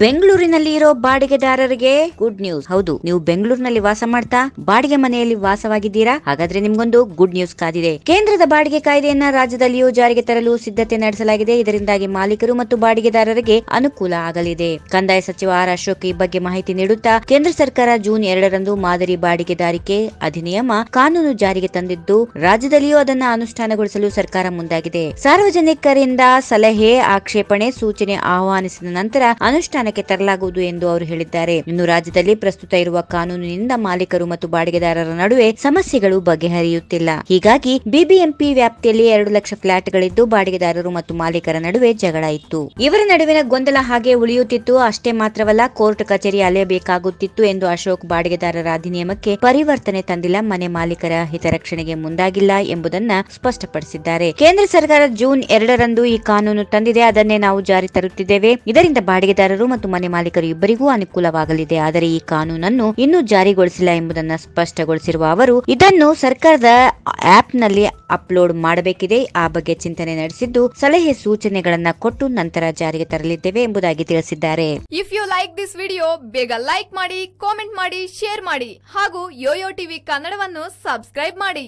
ಬೆಂಗಳೂರಿನಲ್ಲಿ ಇರೋ ಬಾಡಿಗೆದಾರರಿಗೆ good news ಹೌದು ನೀವು ಬೆಂಗಳೂರಿನಲ್ಲಿ ವಾಸ ಮಾಡ್ತಾ ಬಾಡಿಗೆ ಮನೆಯಲ್ಲಿ ವಾಸವಾಗಿದ್ದೀರಾ ಹಾಗಾದ್ರೆ ನಿಮ್ಗೊಂದು ಗುಡ್ ನ್ಯೂಸ್ ಕಾದಿದೆ ಕೇಂದ್ರದ ಬಾಡಿಗೆ ಕಾಯ್ದೆಯನ್ನ ರಾಜ್ಯದಲ್ಲಿಯೂ ಜಾರಿಗೆ ತರಲು ಸಿದ್ಧತೆ ನಡೆಸಲಾಗಿದೆ ಇದರಿಂದಾಗಿ ಮಾಲೀಕರು ಮತ್ತು ಬಾಡಿಗೆದಾರರಿಗೆ ಅನುಕೂಲ ಆಗಲಿದೆ ಕಂದಾಯ ಸಚಿವ ಆರ್ ಅಶೋಕ್ ಈ ಬಗ್ಗೆ ಮಾಹಿತಿ ನೀಡುತ್ತಾ ಕೇಂದ್ರ ಸರ್ಕಾರ ಜೂನ್ ಎರಡರಂದು ಮಾದರಿ ಬಾಡಿಗೆದಾರಿಕೆ ಅಧಿನಿಯಮ ಕಾನೂನು ಜಾರಿಗೆ ತಂದಿದ್ದು ರಾಜ್ಯದಲ್ಲಿಯೂ ಅದನ್ನು ಅನುಷ್ಠಾನಗೊಳಿಸಲು ಸರ್ಕಾರ ಮುಂದಾಗಿದೆ ಸಾರ್ವಜನಿಕರಿಂದ ಸಲಹೆ ಆಕ್ಷೇಪಣೆ ಸೂಚನೆ ಆಹ್ವಾನಿಸಿದ ನಂತರ ಅನುಷ್ಠಾನ ಗಮನಕ್ಕೆ ತರಲಾಗುವುದು ಎಂದು ಅವರು ಹೇಳಿದ್ದಾರೆ ಇನ್ನು ರಾಜ್ಯದಲ್ಲಿ ಪ್ರಸ್ತುತ ಇರುವ ಕಾನೂನಿನಿಂದ ಮಾಲೀಕರು ಮತ್ತು ಬಾಡಿಗೆದಾರರ ನಡುವೆ ಸಮಸ್ಯೆಗಳು ಬಗೆಹರಿಯುತ್ತಿಲ್ಲ ಹೀಗಾಗಿ ಬಿಬಿಎಂಪಿ ವ್ಯಾಪ್ತಿಯಲ್ಲಿ ಎರಡು ಲಕ್ಷ ಫ್ಲಾಟ್ಗಳಿದ್ದು ಬಾಡಿಗೆದಾರರು ಮತ್ತು ಮಾಲೀಕರ ನಡುವೆ ಜಗಳ ಇತ್ತು ಇವರ ನಡುವಿನ ಗೊಂದಲ ಹಾಗೆ ಉಳಿಯುತ್ತಿತ್ತು ಅಷ್ಟೇ ಮಾತ್ರವಲ್ಲ ಕೋರ್ಟ್ ಕಚೇರಿ ಅಲೆಯಬೇಕಾಗುತ್ತಿತ್ತು ಎಂದು ಅಶೋಕ್ ಬಾಡಿಗೆದಾರರ ಅಧಿನಿಯಮಕ್ಕೆ ಪರಿವರ್ತನೆ ತಂದಿಲ್ಲ ಮನೆ ಮಾಲೀಕರ ಹಿತರಕ್ಷಣೆಗೆ ಮುಂದಾಗಿಲ್ಲ ಎಂಬುದನ್ನ ಸ್ಪಷ್ಟಪಡಿಸಿದ್ದಾರೆ ಕೇಂದ್ರ ಸರ್ಕಾರ ಜೂನ್ ಎರಡರಂದು ಈ ಕಾನೂನು ತಂದಿದೆ ಅದನ್ನೇ ನಾವು ಜಾರಿ ತರುತ್ತಿದ್ದೇವೆ ಇದರಿಂದ ಬಾಡಿಗೆದಾರರು ಮತ್ತು ಮನೆ ಮಾಲೀಕರು ಇಬ್ಬರಿಗೂ ಅನುಕೂಲವಾಗಲಿದೆ ಆದರೆ ಈ ಕಾನೂನನ್ನು ಇನ್ನೂ ಜಾರಿಗೊಳಿಸಿಲ್ಲ ಎಂಬುದನ್ನು ಸ್ಪಷ್ಟಗೊಳಿಸಿರುವ ಅವರು ಇದನ್ನು ಸರ್ಕಾರದ ಆಪ್ನಲ್ಲಿ ಅಪ್ಲೋಡ್ ಮಾಡಬೇಕಿದೆ ಆ ಬಗ್ಗೆ ಚಿಂತನೆ ನಡೆಸಿದ್ದು ಸಲಹೆ ಸೂಚನೆಗಳನ್ನ ಕೊಟ್ಟು ನಂತರ ಜಾರಿಗೆ ತರಲಿದ್ದೇವೆ ಎಂಬುದಾಗಿ ತಿಳಿಸಿದ್ದಾರೆ if you like this video ಬೇಗ ಲೈಕ್ ಮಾಡಿ ಕಾಮೆಂಟ್ ಮಾಡಿ ಶೇರ್ ಮಾಡಿ ಹಾಗೂ ಯೋಯೋ ಟಿವಿ ಕನ್ನಡವನ್ನು ಸಬ್ಸ್ಕ್ರೈಬ್ ಮಾಡಿ